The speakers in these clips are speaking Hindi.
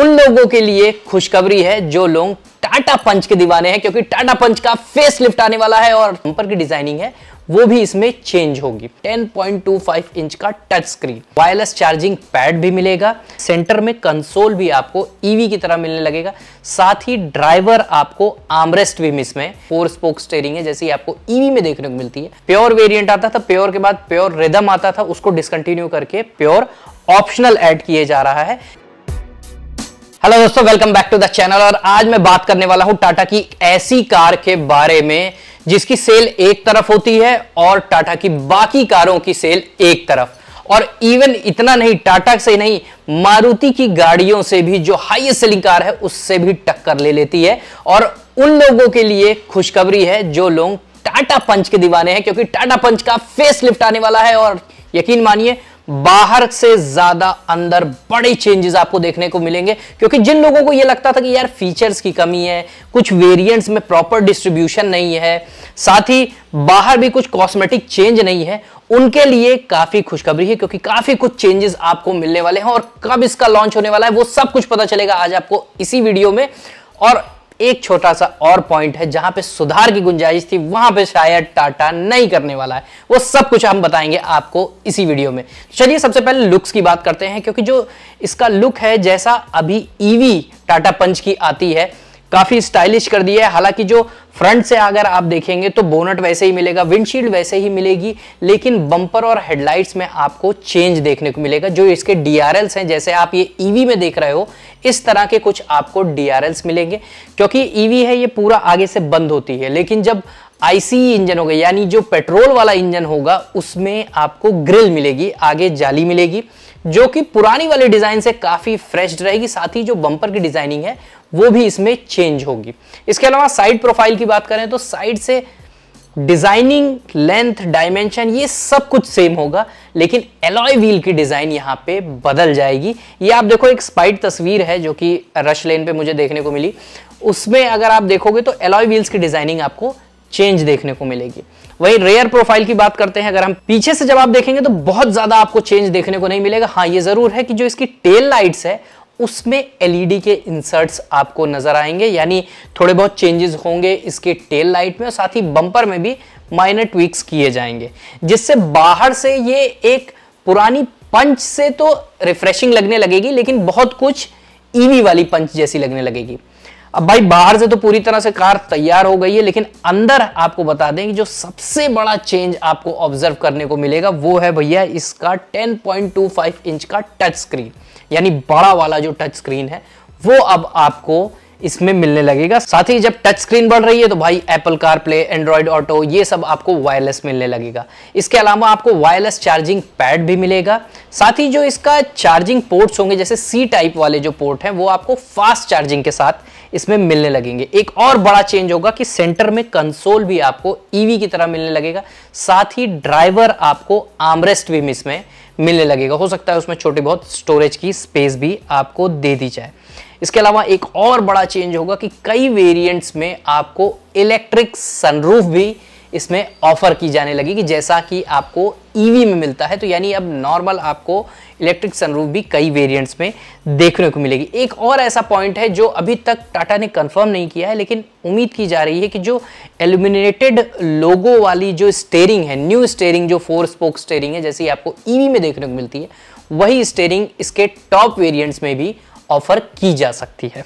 उन लोगों के लिए खुशखबरी है जो लोग टाटा पंच के दीवाने हैं क्योंकि टाटा पंच का फेस लिफ्ट आने वाला है और बम्पर की डिजाइनिंग है वो भी इसमें चेंज होगी 10.25 इंच का touch screen wireless charging pad भी मिलेगा सेंटर में कंसोल भी आपको ईवी e की तरह मिलने लगेगा साथ ही ड्राइवर आपको आमरेस्ट भी इसमें फोर स्पोक स्टेयरिंग है जैसे आपको ईवी e में देखने को मिलती है प्योर वेरिएंट आता था प्योर के बाद प्योर रिदम आता था उसको डिसकंटिन्यू करके प्योर ऑप्शनल एड किए जा रहा है हेलो दोस्तों welcome back to the channel और आज मैं बात करने वाला हूं टाटा की ऐसी कार के बारे में जिसकी सेल एक तरफ होती है और टाटा की बाकी कारों की सेल एक तरफ और इवन इतना नहीं टाटा से नहीं मारुति की गाड़ियों से भी जो हाईएस्ट सेलिंग कार है उससे भी टक्कर ले लेती है और उन लोगों के लिए खुशखबरी है जो लोग टाटा पंच के दीवाने हैं क्योंकि टाटा पंच का फेस लिफ्ट आने वाला है और यकीन मानिए बाहर से ज्यादा अंदर बड़े चेंजेस आपको देखने को मिलेंगे क्योंकि जिन लोगों को यह लगता था कि यार फीचर्स की कमी है कुछ वेरिएंट्स में प्रॉपर डिस्ट्रीब्यूशन नहीं है साथ ही बाहर भी कुछ कॉस्मेटिक चेंज नहीं है उनके लिए काफी खुशखबरी है क्योंकि काफी कुछ चेंजेस आपको मिलने वाले हैं और कब इसका लॉन्च होने वाला है वो सब कुछ पता चलेगा आज आपको इसी वीडियो में और एक छोटा सा और पॉइंट है जहां पे सुधार की गुंजाइश थी वहां पे शायद टाटा नहीं करने वाला है वो सब कुछ हम बताएंगे आपको इसी वीडियो में तो चलिए सबसे पहले लुक्स की बात करते हैं क्योंकि जो इसका लुक है जैसा अभी ईवी टाटा पंच की आती है काफी स्टाइलिश कर दिया है हालांकि जो फ्रंट से अगर आप देखेंगे तो बोनट वैसे ही मिलेगा विंडशील्ड वैसे ही मिलेगी लेकिन बम्पर और हेडलाइट्स में आपको चेंज देखने को मिलेगा जो इसके डीआरएल्स हैं जैसे आप ये ईवी e में देख रहे हो इस तरह के कुछ आपको डीआरएल्स मिलेंगे क्योंकि ईवी e है ये पूरा आगे से बंद होती है लेकिन जब आईसी इंजन होगा यानी जो पेट्रोल वाला इंजन होगा उसमें आपको ग्रिल मिलेगी आगे जाली मिलेगी जो कि पुरानी वाली डिज़ाइन से काफ़ी फ्रेश रहेगी साथ ही जो बंपर की डिज़ाइनिंग है वो भी इसमें चेंज होगी इसके अलावा साइड प्रोफाइल की बात करें तो साइड से डिजाइनिंग लेंथ डायमेंशन ये सब कुछ सेम होगा लेकिन एलॉय व्हील की डिजाइन यहाँ पे बदल जाएगी ये आप देखो एक स्पाइड तस्वीर है जो कि रश लेन पे मुझे देखने को मिली उसमें अगर आप देखोगे तो एलॉय व्हील्स की डिजाइनिंग आपको चेंज देखने को मिलेगी वही रेयर प्रोफाइल की बात करते हैं अगर हम पीछे से जब आप देखेंगे तो बहुत ज्यादा आपको चेंज देखने को नहीं मिलेगा हाँ ये जरूर है कि जो इसकी टेल लाइट्स है उसमें एलईडी e के इंसर्ट्स आपको नजर आएंगे यानी थोड़े बहुत चेंजेस होंगे इसके टेल लाइट में और साथ ही बम्पर में भी माइनर ट्विक्स किए जाएंगे जिससे बाहर से ये एक पुरानी पंच से तो रिफ्रेशिंग लगने लगेगी लेकिन बहुत कुछ ईवी e वाली पंच जैसी लगने लगेगी अब भाई बाहर से तो पूरी तरह से कार तैयार हो गई है लेकिन अंदर आपको बता दें कि जो सबसे बड़ा चेंज आपको ऑब्जर्व करने को मिलेगा वो है भैया इसका 10.25 इंच का टच स्क्रीन यानी बड़ा वाला जो टच स्क्रीन है वो अब आपको इसमें मिलने लगेगा साथ ही जब टच स्क्रीन बढ़ रही है तो भाई Apple CarPlay Android Auto ये सब आपको वायरलेस मिलने लगेगा इसके अलावा आपको वायरलेस चार्जिंग पैड भी मिलेगा साथ ही जो इसका चार्जिंग पोर्ट्स होंगे जैसे सी टाइप वाले जो पोर्ट हैं वो आपको फास्ट चार्जिंग के साथ इसमें मिलने लगेंगे एक और बड़ा चेंज होगा कि सेंटर में कंसोल भी आपको ईवी e की तरह मिलने लगेगा साथ ही ड्राइवर आपको आमरेस्ट भी इसमें मिलने लगेगा हो सकता है उसमें छोटी बहुत स्टोरेज की स्पेस भी आपको दे दी जाए इसके अलावा एक और बड़ा चेंज होगा कि कई वेरिएंट्स में आपको इलेक्ट्रिक सनरूफ भी इसमें ऑफर की जाने लगी कि जैसा कि आपको ईवी e में मिलता है तो यानी अब नॉर्मल आपको इलेक्ट्रिक सनरूफ भी कई वेरिएंट्स में देखने को मिलेगी एक और ऐसा पॉइंट है जो अभी तक टाटा ने कंफर्म नहीं किया है लेकिन उम्मीद की जा रही है कि जो एल्यूमिनेटेड लोगो वाली जो स्टेयरिंग है न्यू स्टेयरिंग जो फोर स्पोक स्टेयरिंग है जैसी आपको ईवी e में देखने को मिलती है वही स्टेयरिंग इसके टॉप वेरियंट्स में भी ऑफर की जा सकती है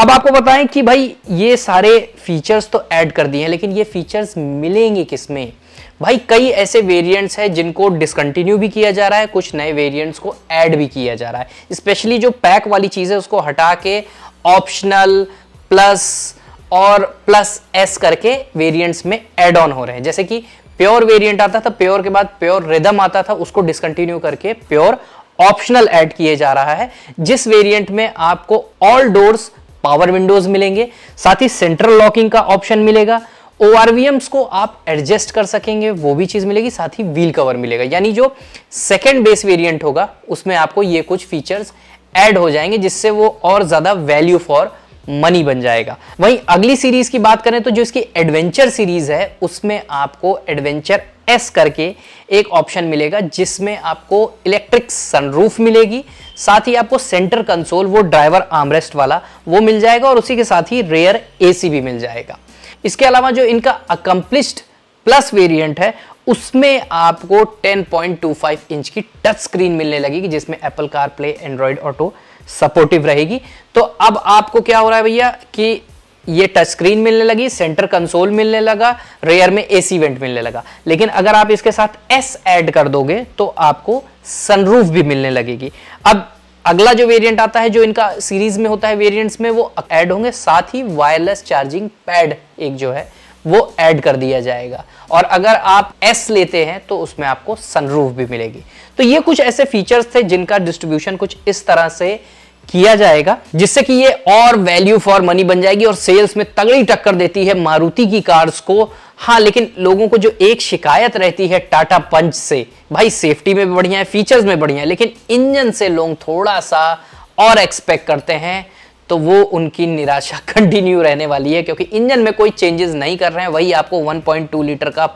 अब आपको बताएं कि भाई ये सारे फीचर्स तो ऐड कर दिए हैं लेकिन ये फीचर्स मिलेंगे किसमें भाई कई ऐसे वेरिएंट्स हैं जिनको डिसकंटिन्यू भी किया जा रहा है कुछ नए वेरिएंट्स को ऐड भी किया जा रहा है स्पेशली जो पैक वाली चीज़ है उसको हटा के ऑप्शनल प्लस और प्लस एस करके वेरियंट्स में एड ऑन हो रहे हैं जैसे कि प्योर वेरियंट आता था प्योर के बाद प्योर रिदम आता था उसको डिसकंटिन्यू करके प्योर ऑप्शनल ऐड किए जा रहा है जिस वेरिएंट में आपको ऑल डोर्स पावर विंडोज मिलेंगे साथ ही सेंट्रल लॉकिंग का ऑप्शन मिलेगा ओ को आप एडजस्ट कर सकेंगे वो भी चीज़ मिलेगी साथ ही व्हील कवर मिलेगा यानी जो सेकेंड बेस वेरियंट होगा उसमें आपको ये कुछ फीचर्स एड हो जाएंगे जिससे वो और ज़्यादा वैल्यू फॉर मनी बन जाएगा वहीं अगली सीरीज की बात करें तो जो इसकी एडवेंचर सीरीज है उसमें आपको एडवेंचर एस करके एक ऑप्शन मिलेगा जिसमें आपको इलेक्ट्रिक सनरूफ मिलेगी साथ ही आपको सेंटर कंसोल वो ड्राइवर आर्मरेस्ट वाला वो मिल जाएगा और उसी के साथ ही रेयर एसी भी मिल जाएगा इसके अलावा जो इनका अकम्प्लिश्ड प्लस वेरिएंट है उसमें आपको 10.25 इंच की टच स्क्रीन मिलने लगेगी जिसमें Apple CarPlay Android Auto supportive रहेगी तो अब आपको क्या हो रहा है भैया कि ये टच स्क्रीन मिलने लगी सेंटर कंसोल मिलने लगा रेयर में एसी वेंट मिलने लगा लेकिन अगर आप इसके साथ एस ऐड कर दोगे तो आपको सनरूफ भी मिलने लगेगी अब अगला जो वेरिएंट आता है जो इनका सीरीज में होता है वेरिएंट्स में वो ऐड होंगे साथ ही वायरलेस चार्जिंग पैड एक जो है वो ऐड कर दिया जाएगा और अगर आप एस लेते हैं तो उसमें आपको सनरूफ भी मिलेगी तो ये कुछ ऐसे फीचर्स थे जिनका डिस्ट्रीब्यूशन कुछ इस तरह से किया जाएगा जिससे कि ये और वैल्यू फॉर मनी बन जाएगी और सेल्स में तगड़ी टक्कर देती है मारुति की कार्स को हाँ लेकिन लोगों को जो एक शिकायत रहती है टाटा पंच से भाई सेफ्टी में बढ़िया है फीचर्स में बढ़िया है लेकिन इंजन से लोग थोड़ा सा और एक्सपेक्ट करते हैं तो वो उनकी निराशा कंटिन्यू रहने वाली है क्योंकि इंजन में कोई चेंजेस नहीं कर रहे हैं वही आपको 1.2 लीटर का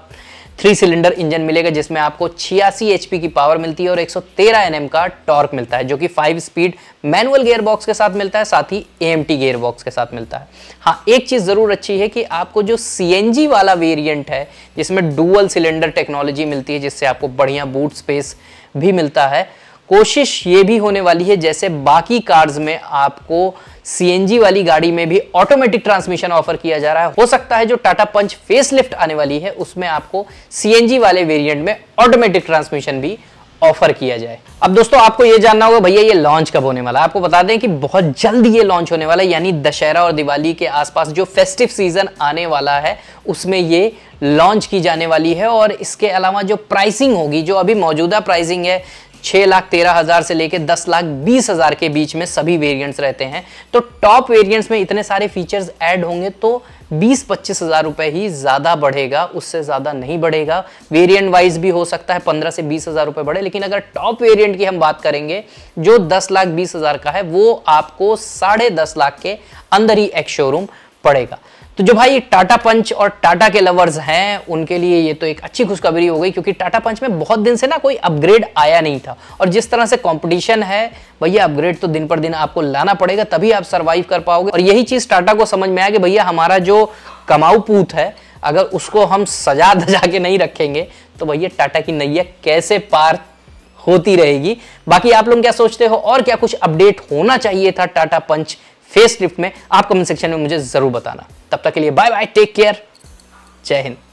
थ्री सिलेंडर इंजन मिलेगा जिसमें आपको छियासी एच की पावर मिलती है और 113 सौ का टॉर्क मिलता है जो कि five speed manual gear box के साथ मिलता है साथ ही ए एम गियर बॉक्स के साथ मिलता है हाँ एक चीज़ ज़रूर अच्छी है कि आपको जो सी वाला वेरियंट है जिसमें डुअल सिलेंडर टेक्नोलॉजी मिलती है जिससे आपको बढ़िया बूट स्पेस भी मिलता है कोशिश ये भी होने वाली है जैसे बाकी कार्स में आपको सी वाली गाड़ी में भी ऑटोमेटिक ट्रांसमिशन ऑफर किया जा रहा है हो सकता है जो टाटा पंच फेसलिफ्ट आने वाली है उसमें आपको सी वाले वेरिएंट में ऑटोमेटिक ट्रांसमिशन भी ऑफर किया जाए अब दोस्तों आपको ये जानना होगा भैया ये लॉन्च कब होने वाला है आपको बता दें कि बहुत जल्द ये लॉन्च होने वाला है यानी दशहरा और दिवाली के आसपास जो फेस्टिव सीजन आने वाला है उसमें ये लॉन्च की जाने वाली है और इसके अलावा जो प्राइसिंग होगी जो अभी मौजूदा प्राइसिंग है छह लाख तेरह हजार से लेकर दस लाख बीस हजार के बीच में सभी वेरियंट्स रहते हैं तो टॉप वेरियंट्स में इतने सारे फीचर्स ऐड होंगे तो बीस पच्चीस हजार रुपए ही ज्यादा बढ़ेगा उससे ज्यादा नहीं बढ़ेगा वेरिएंट वाइज भी हो सकता है पंद्रह से बीस हजार रुपए बढ़े लेकिन अगर टॉप वेरिएंट की हम बात करेंगे जो दस लाख बीस हजार का है वो आपको साढ़े दस लाख के अंदर ही एक शोरूम पड़ेगा तो जो भाई टाटा पंच और टाटा के लवर्स हैं उनके लिए ये तो एक अच्छी खुशखबरी हो गई क्योंकि टाटा पंच में बहुत दिन से ना कोई अपग्रेड आया नहीं था और जिस तरह से कंपटीशन है भैया अपग्रेड तो दिन पर दिन आपको लाना पड़ेगा तभी आप सर्वाइव कर पाओगे और यही चीज़ टाटा को समझ में आया कि भैया हमारा जो कमाऊ पूत है अगर उसको हम सजा धजा के नहीं रखेंगे तो भैया टाटा की नैया कैसे पार होती रहेगी बाकी आप लोग क्या सोचते हो और क्या कुछ अपडेट होना चाहिए था टाटा पंच फेस लिफ्ट में आप कमेंट सेक्शन में मुझे जरूर बताना तब तक के लिए बाय बाय टेक केयर जय हिंद